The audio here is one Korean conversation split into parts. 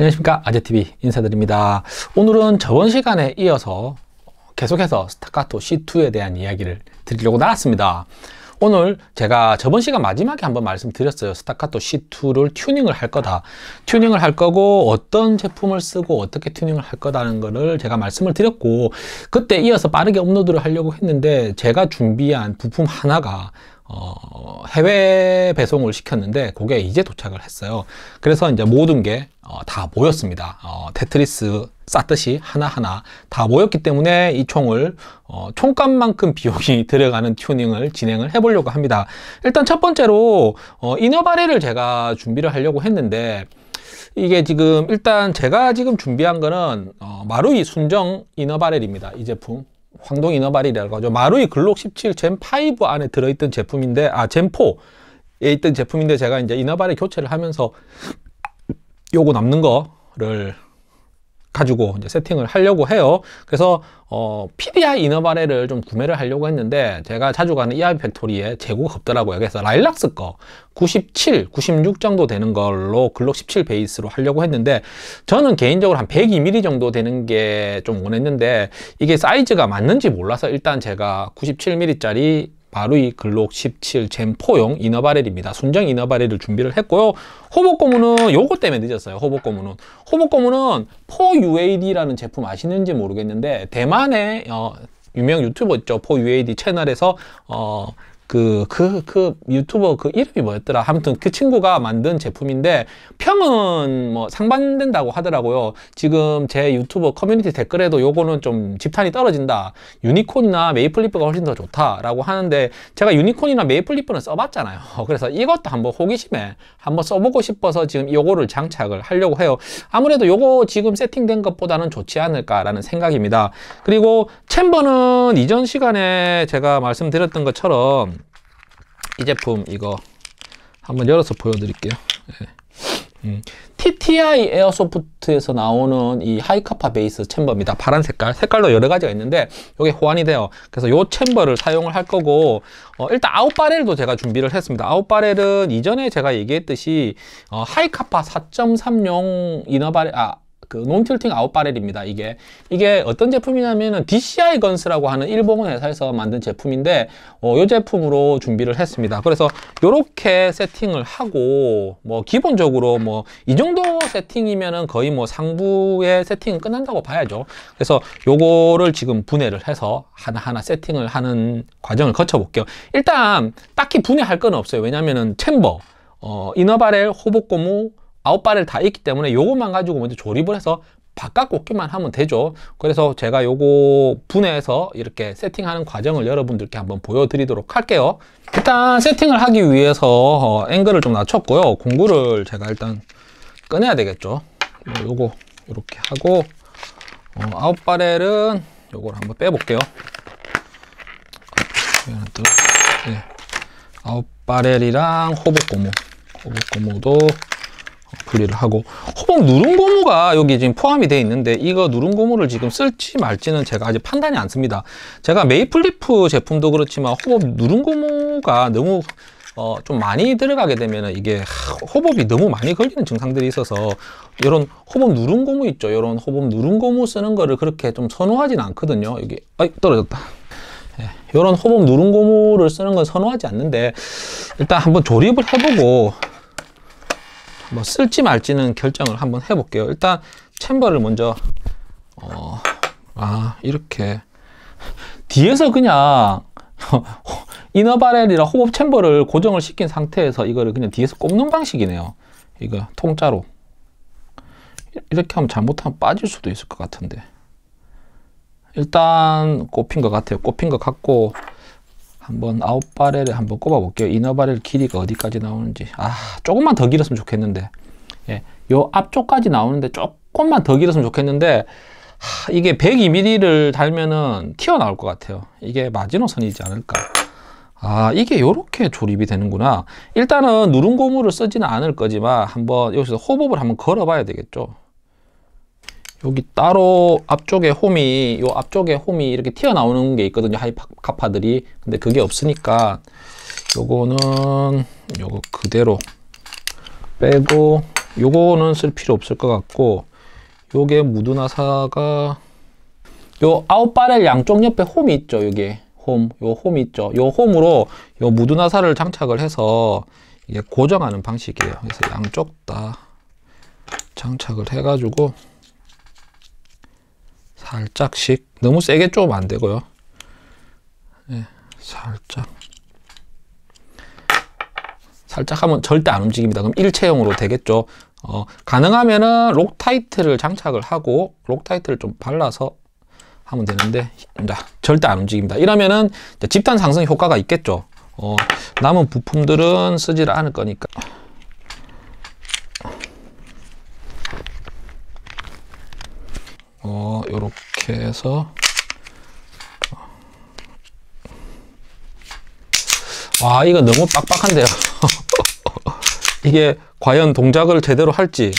안녕하십니까 아재TV 인사드립니다 오늘은 저번 시간에 이어서 계속해서 스타카토 C2에 대한 이야기를 드리려고 나왔습니다 오늘 제가 저번 시간 마지막에 한번 말씀드렸어요 스타카토 C2를 튜닝을 할 거다 튜닝을 할 거고 어떤 제품을 쓰고 어떻게 튜닝을 할 거다는 거를 제가 말씀을 드렸고 그때 이어서 빠르게 업로드를 하려고 했는데 제가 준비한 부품 하나가 어, 해외 배송을 시켰는데 그게 이제 도착을 했어요. 그래서 이제 모든 게다 어, 모였습니다. 어, 테트리스 쌓듯이 하나하나 다 모였기 때문에 이 총을 어, 총값만큼 비용이 들어가는 튜닝을 진행을 해보려고 합니다. 일단 첫 번째로 어, 이너바리를 제가 준비를 하려고 했는데 이게 지금 일단 제가 지금 준비한 거는 어, 마루이 순정 이너바렐입니다. 이 제품 황동 이너바리라고 하죠. 마루이 글록 17 젠5 안에 들어있던 제품인데 아 젠4에 있던 제품인데 제가 이제 이너발의 교체를 하면서 요거 남는 거를 가지고 이제 세팅을 하려고 해요. 그래서 어, PDI 이너바레를 좀 구매를 하려고 했는데 제가 자주 가는 EI 팩토리에 재고가 없더라고요. 그래서 라일락스 거 97, 96 정도 되는 걸로 글록 17 베이스로 하려고 했는데 저는 개인적으로 한 102mm 정도 되는 게 좀 원했는데 이게 사이즈가 맞는지 몰라서 일단 제가 97mm짜리 바로 이 글록 17 젠포용 이너바렐입니다. 순정 이너바렐을 준비를 했고요. 호복 고무는 요거 때문에 늦었어요. 호복 고무는. 호복 고무는 4UAD라는 제품 아시는지 모르겠는데 대만의 어, 유명 유튜버 있죠. 4UAD 채널에서 어, 그, 그, 그 유튜버 그 이름이 뭐였더라. 아무튼 그 친구가 만든 제품인데 평은 뭐 상반된다고 하더라고요. 지금 제 유튜버 커뮤니티 댓글에도 요거는 좀 집탄이 떨어진다. 유니콘이나 메이플리프가 훨씬 더 좋다라고 하는데 제가 유니콘이나 메이플리프는 써봤잖아요. 그래서 이것도 한번 호기심에 한번 써보고 싶어서 지금 요거를 장착을 하려고 해요. 아무래도 요거 지금 세팅된 것보다는 좋지 않을까라는 생각입니다. 그리고 챔버는 이전 시간에 제가 말씀드렸던 것처럼 이 제품 이거 한번 열어서 보여드릴게요. 네. 음. TTI 에어소프트에서 나오는 이 하이카파 베이스 챔버입니다. 파란 색깔, 색깔도 여러 가지가 있는데 이게 호환이 돼요. 그래서 이 챔버를 사용을 할 거고 어, 일단 아웃바렐도 제가 준비를 했습니다. 아웃바렐은 이전에 제가 얘기했듯이 어, 하이카파 4.3용 이너바렐, 아그 논틸팅 아웃바렐입니다. 이게 이게 어떤 제품이냐면은 DCI 건스라고 하는 일본 회사에서 만든 제품인데 어, 이 제품으로 준비를 했습니다. 그래서 이렇게 세팅을 하고 뭐 기본적으로 뭐 이 정도 세팅이면은 거의 뭐 상부의 세팅은 끝난다고 봐야죠. 그래서 요거를 지금 분해를 해서 하나하나 세팅을 하는 과정을 거쳐볼게요. 일단 딱히 분해할 건 없어요. 왜냐면은 챔버 어, 이너바렐, 호복고무, 아홉 발을 다 있기 때문에 요것만 가지고 먼저 조립을 해서 바깥 꽂기만 하면 되죠 그래서 제가 요거 분해해서 이렇게 세팅하는 과정을 여러분들께 한번 보여드리도록 할게요 일단 세팅을 하기 위해서 어, 앵글을 좀 낮췄고요 공구를 제가 일단 꺼내야 되겠죠 요거 이렇게 하고 어, 아웃 바렐은 요걸 한번 빼볼게요 네. 아웃 바렐이랑 호복 고무 호복 고무도 분리를 하고 호봉 누른 고무가 여기 지금 포함이 되어 있는데 이거 누른 고무를 지금 쓸지 말지는 제가 아직 판단이 안 씁니다 제가 메이플리프 제품도 그렇지만 호봉 누른 고무가 너무 어, 좀 많이 들어가게 되면 이게 호흡이 너무 많이 걸리는 증상들이 있어서 이런 호흡 누른 고무 있죠 이런 호흡 누른 고무 쓰는 거를 그렇게 좀 선호하진 않거든요 여기 아이 떨어졌다 예, 이런 호흡 누른 고무를 쓰는 건 선호하지 않는데 일단 한번 조립을 해보고 뭐 쓸지 말지는 결정을 한번 해볼게요. 일단 챔버를 먼저 어, 아 이렇게 뒤에서 그냥 이너바렐이라 호흡 챔버를 고정을 시킨 상태에서 이거를 그냥 뒤에서 꼽는 방식이네요. 이거 통짜로 이렇게 하면 잘못하면 빠질 수도 있을 것 같은데 일단 꼽힌 것 같아요. 꼽힌 것 같고 한번 아웃 바렐을 한번 꼽아 볼게요 이너 바렐 길이가 어디까지 나오는지 아 조금만 더 길었으면 좋겠는데 예, 요 앞쪽까지 나오는데 조금만 더 길었으면 좋겠는데 하, 이게 102mm를 달면은 튀어나올 것 같아요 이게 마지노선이지 않을까 아 이게 요렇게 조립이 되는구나 일단은 누른 고무를 쓰지는 않을 거지만 한번 여기서 호흡을 한번 걸어 봐야 되겠죠 여기 따로 앞쪽에 홈이 이 앞쪽에 홈이 이렇게 튀어나오는 게 있거든요 하이카파들이 근데 그게 없으니까 요거는 요거 그대로 빼고 요거는 쓸 필요 없을 것 같고 요게 무드나사가 요 아웃바렐 양쪽 옆에 홈이 있죠 요게 홈, 요 홈이 있죠. 요 홈으로 요 무드나사를 장착을 해서 이게 고정하는 방식이에요. 그래서 양쪽 다 장착을 해가지고 살짝씩 너무 세게 쪼면 안 되고요 네, 살짝 살짝 하면 절대 안 움직입니다 그럼 일체형으로 되겠죠 어, 가능하면은 록타이트를 장착을 하고 록타이트를 좀 발라서 하면 되는데 절대 안 움직입니다 이러면은 집단 상승 효과가 있겠죠 어, 남은 부품들은 쓰지를 않을 거니까 이렇게 해서 어. 와 이거 너무 빡빡한데요 이게 과연 동작을 제대로 할지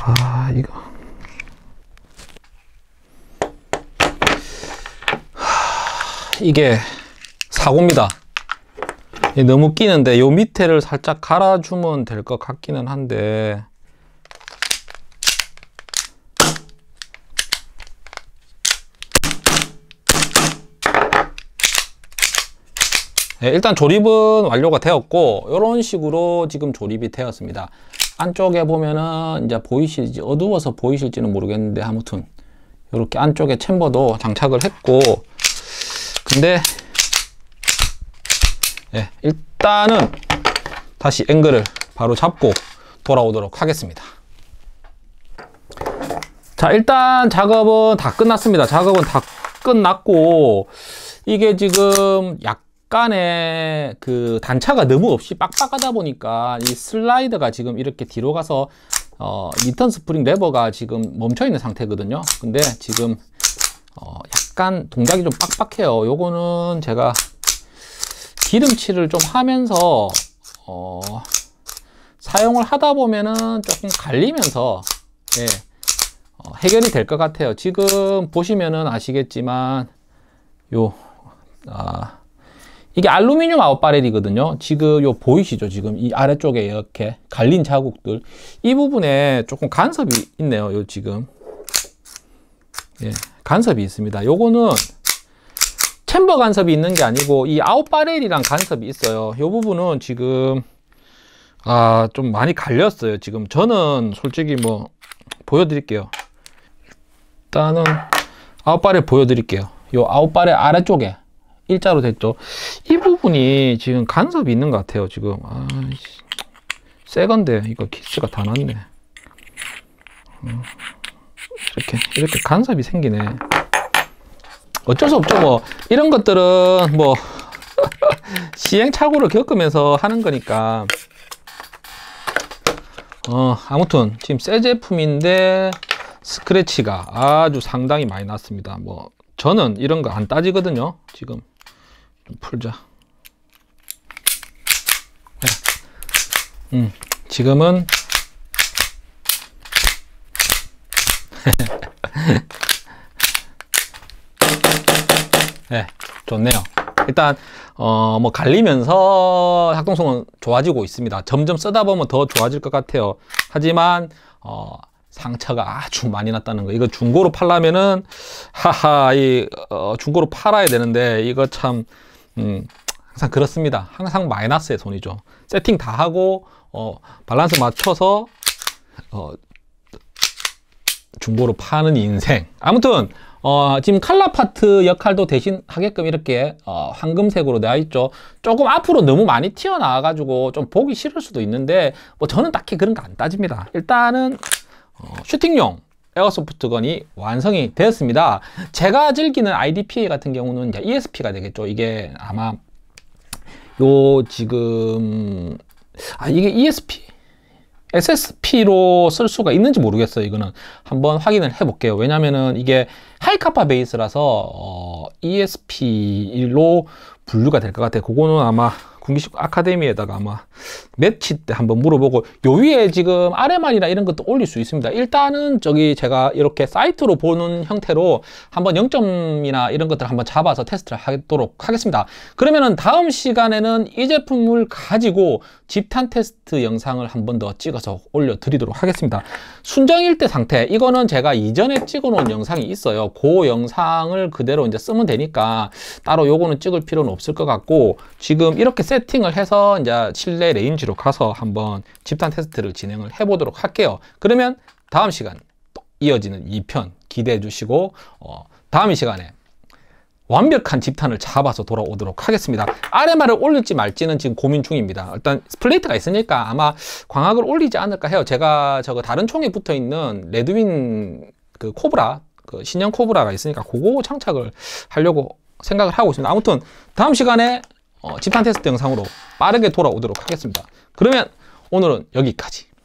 아 이거 하, 이게 사고입니다 예, 너무 끼는데 요 밑에를 살짝 갈아주면 될 것 같기는 한데 네, 일단 조립은 완료가 되었고 이런 식으로 지금 조립이 되었습니다 안쪽에 보면은 이제 보이실지 어두워서 보이실지는 모르겠는데 아무튼 이렇게 안쪽에 챔버도 장착을 했고 근데 예, 일단은 다시 앵글을 바로 잡고 돌아오도록 하겠습니다. 자, 일단 작업은 다 끝났습니다. 작업은 다 끝났고 이게 지금 약간의 그 단차가 너무 없이 빡빡하다 보니까 이 슬라이드가 지금 이렇게 뒤로 가서 어, 리턴 스프링 레버가 지금 멈춰 있는 상태거든요 근데 지금 어, 약간 동작이 좀 빡빡해요 요거는 제가 기름칠을 좀 하면서 어, 사용을 하다 보면은 조금 갈리면서 예, 어, 해결이 될 것 같아요 지금 보시면은 아시겠지만 요 아, 이게 알루미늄 아웃바렐이거든요 지금 요 보이시죠 지금 이 아래쪽에 이렇게 갈린 자국들 이 부분에 조금 간섭이 있네요 요 지금 예, 간섭이 있습니다 요거는 챔버 간섭이 있는 게 아니고 이 아웃바렐이랑 간섭이 있어요 이 부분은 지금 아좀 많이 갈렸어요 지금 저는 솔직히 뭐 보여드릴게요 일단은 아웃바렐 보여드릴게요 이 아웃바렐 아래쪽에 일자로 됐죠 이 부분이 지금 간섭이 있는 것 같아요 지금 아이씨 새 건데 이거 키스가 다 났네 음, 이렇게 이렇게 간섭이 생기네 어쩔 수 없죠. 뭐 이런 것들은 뭐 시행착오를 겪으면서 하는 거니까. 어, 아무튼 지금 새 제품인데 스크래치가 아주 상당히 많이 났습니다. 뭐 저는 이런 거 안 따지거든요. 지금 좀 풀자. 네. 음, 지금은 좋네요. 일단 어 뭐 갈리면서 작동성은 좋아지고 있습니다. 점점 쓰다 보면 더 좋아질 것 같아요. 하지만 어 상처가 아주 많이 났다는 거. 이거 중고로 팔라면은 하하 이 어, 중고로 팔아야 되는데 이거 참 음, 항상 그렇습니다. 항상 마이너스의 손이죠. 세팅 다 하고 어, 밸런스 맞춰서 어, 중고로 파는 인생. 아무튼 어, 지금 칼라파트 역할도 대신 하게끔 이렇게 어, 황금색으로 되어 있죠. 조금 앞으로 너무 많이 튀어나와가지고 좀 보기 싫을 수도 있는데 뭐 저는 딱히 그런 거 안 따집니다. 일단은 어, 슈팅용 에어소프트건이 완성이 되었습니다. 제가 즐기는 IDPA 같은 경우는 이제 ESP가 되겠죠. 이게 아마 요 지금 아 이게 ESP SSP로 쓸 수가 있는지 모르겠어요. 이거는 한번 확인을 해볼게요. 왜냐면은 이게 하이카파 베이스라서 어, ESP로 분류가 될 것 같아요. 그거는 아마 군기식 아카데미에다가 아마 매치 때 한번 물어보고 요 위에 지금 RMR이나 이런 것도 올릴 수 있습니다. 일단은 저기 제가 이렇게 사이트로 보는 형태로 한번 영점이나 이런 것들 한번 잡아서 테스트를 하도록 하겠습니다. 그러면은 다음 시간에는 이 제품을 가지고 집탄 테스트 영상을 한번더 찍어서 올려드리도록 하겠습니다. 순정일 대 상태 이거는 제가 이전에 찍어놓은 영상이 있어요. 그 영상을 그대로 이제 쓰면 되니까 따로 요거는 찍을 필요는 없을 것 같고 지금 이렇게 세 세팅을 해서 이제 실내 레인지로 가서 한번 집단 테스트를 진행을 해보도록 할게요. 그러면 다음 시간 이어지는 2편 기대해 주시고 어, 다음 시간에 완벽한 집탄을 잡아서 돌아오도록 하겠습니다. RMR을 올릴지 말지는 지금 고민 중입니다. 일단 스플레이트가 있으니까 아마 광학을 올리지 않을까 해요. 제가 저거 다른 총에 붙어 있는 레드윈 그 코브라 그 신형 코브라가 있으니까 그거 장착을 하려고 생각을 하고 있습니다. 아무튼 다음 시간에 어, 집탄 테스트 영상으로 빠르게 돌아오도록 하겠습니다. 그러면 오늘은 여기까지.